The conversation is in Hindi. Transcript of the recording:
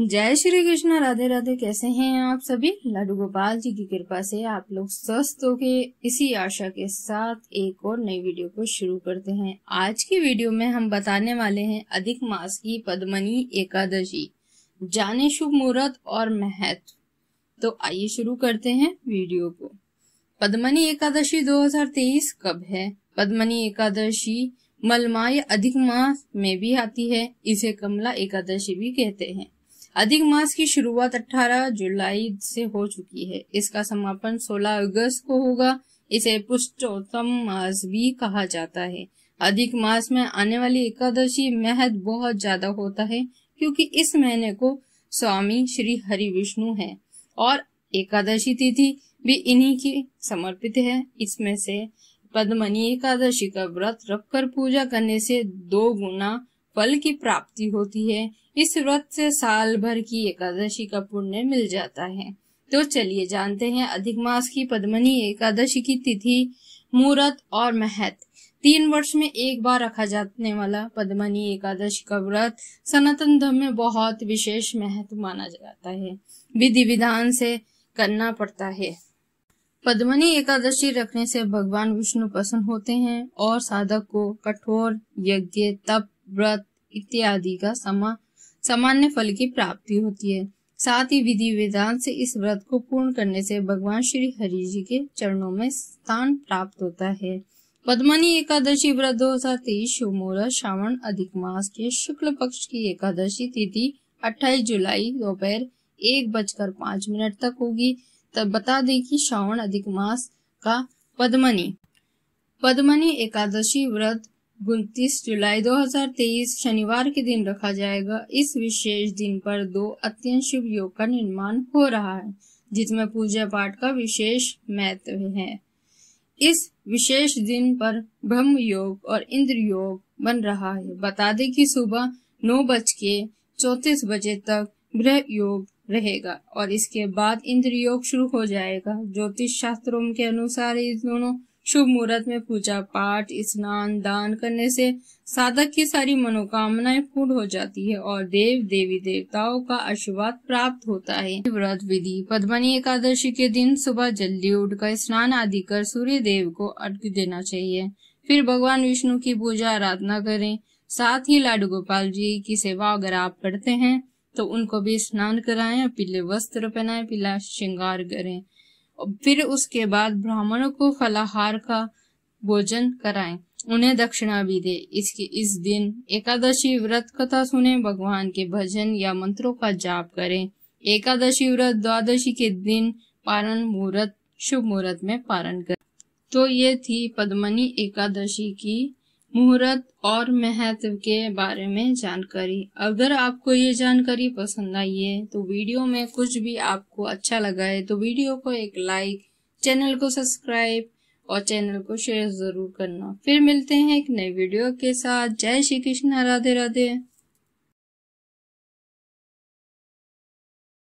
जय श्री कृष्ण राधे राधे कैसे हैं आप सभी लड्डू गोपाल जी की कृपा से आप लोग स्वस्थ हो के इसी आशा के साथ एक और नई वीडियो को शुरू करते हैं आज की वीडियो में हम बताने वाले हैं अधिक मास की पद्मनी एकादशी जाने शुभ मुहूर्त और महत्व तो आइए शुरू करते हैं वीडियो को पद्मनी एकादशी 2023 कब है पद्मनी एकादशी मलमा या अधिक मास में भी आती है इसे कमला एकादशी भी कहते हैं अधिक मास की शुरुआत 18 जुलाई से हो चुकी है इसका समापन 16 अगस्त को होगा इसे पुष्टोत्तम मास भी कहा जाता है अधिक मास में आने वाली एकादशी महद बहुत ज्यादा होता है क्योंकि इस महीने को स्वामी श्री हरि विष्णु है और एकादशी तिथि भी इन्हीं की समर्पित है इसमें से पद्मनी एकादशी का व्रत रखकर पूजा करने से दो गुना फल की प्राप्ति होती है इस व्रत से साल भर की एकादशी का पुण्य मिल जाता है तो चलिए जानते हैं अधिक मास की पद्मनी एकादशी की तिथि मुहूर्त और महत तीन वर्ष में एक बार रखा जाने वाला पद्मनी एकादशी का व्रत सनातन धर्म में बहुत विशेष महत्व माना जाता है विधि विधान से करना पड़ता है पद्मनी एकादशी रखने से भगवान विष्णु प्रसन्न होते हैं और साधक को कठोर यज्ञ तप व्रत इत्यादि का समा सामान्य फल की प्राप्ति होती है साथ ही विधि विधान से इस व्रत को पूर्ण करने से भगवान श्री हरि जी के चरणों में स्थान प्राप्त होता है पद्मनी एकादशी व्रत दो हजार तेईस शिव श्रावण अधिक मास के शुक्ल पक्ष की एकादशी तिथि 28 जुलाई दोपहर एक बजकर पांच मिनट तक होगी तब बता दें कि श्रावण अधिक मास का पद्मनी पद्मनी एकादशी व्रत उनतीस जुलाई 2023 शनिवार के दिन रखा जाएगा इस विशेष दिन पर दो अत्यंत शुभ योग का निर्माण हो रहा है जिसमें पूजा पाठ का विशेष महत्व है इस विशेष दिन पर ब्रह्म योग और इंद्र योग बन रहा है बता दें कि सुबह नौ बज के चौतीस बजे तक ग्रह योग रहेगा और इसके बाद इंद्र योग शुरू हो जाएगा ज्योतिष शास्त्रों के अनुसार इस दोनों शुभ मुहूर्त में पूजा पाठ स्नान दान करने से साधक की सारी मनोकामनाएं पूर्ण हो जाती है और देव देवी देवताओं का आशीर्वाद प्राप्त होता है व्रत विधि पद्मनी एकादशी के दिन सुबह जल्दी उठकर स्नान आदि कर सूर्य देव को अर्घ देना चाहिए फिर भगवान विष्णु की पूजा आराधना करें साथ ही लाडू गोपाल जी की सेवा अगर आप करते हैं तो उनको भी स्नान कराएं पीले वस्त्र पहनाएं पीला श्रृंगार करें फिर उसके बाद ब्राह्मणों को फलाहार का भोजन कराएं उन्हें दक्षिणा भी दे इसके इस दिन एकादशी व्रत कथा सुने भगवान के भजन या मंत्रों का जाप करें एकादशी व्रत द्वादशी के दिन पारण मुहूर्त शुभ मुहूर्त में पारण करें तो ये थी पद्मनी एकादशी की मुहूर्त और महत्व के बारे में जानकारी अगर आपको ये जानकारी पसंद आई है तो वीडियो में कुछ भी आपको अच्छा लगा है तो वीडियो को एक लाइक चैनल को सब्सक्राइब और चैनल को शेयर जरूर करना फिर मिलते हैं एक नए वीडियो के साथ जय श्री कृष्ण राधे राधे